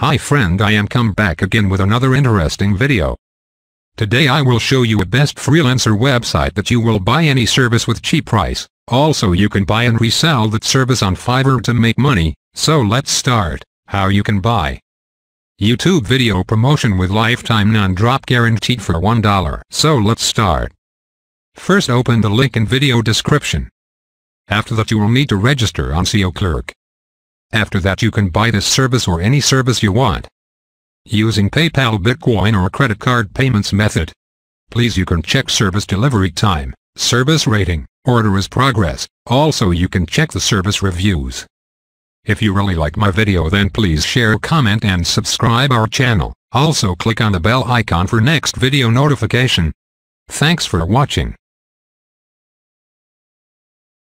Hi friend I am come back again with another interesting video. Today I will show you a best freelancer website that you will buy any service with cheap price. Also you can buy and resell that service on Fiverr to make money, so let's start, how you can buy. YouTube video promotion with lifetime non-drop guaranteed for $1. So let's start. First open the link in video description. After that you will need to register on SEO Clerk. After that you can buy this service or any service you want. Using PayPal Bitcoin or credit card payments method. Please you can check service delivery time, service rating, order is progress, also you can check the service reviews. If you really like my video then please share, comment and subscribe our channel, also click on the bell icon for next video notification. Thanks for watching.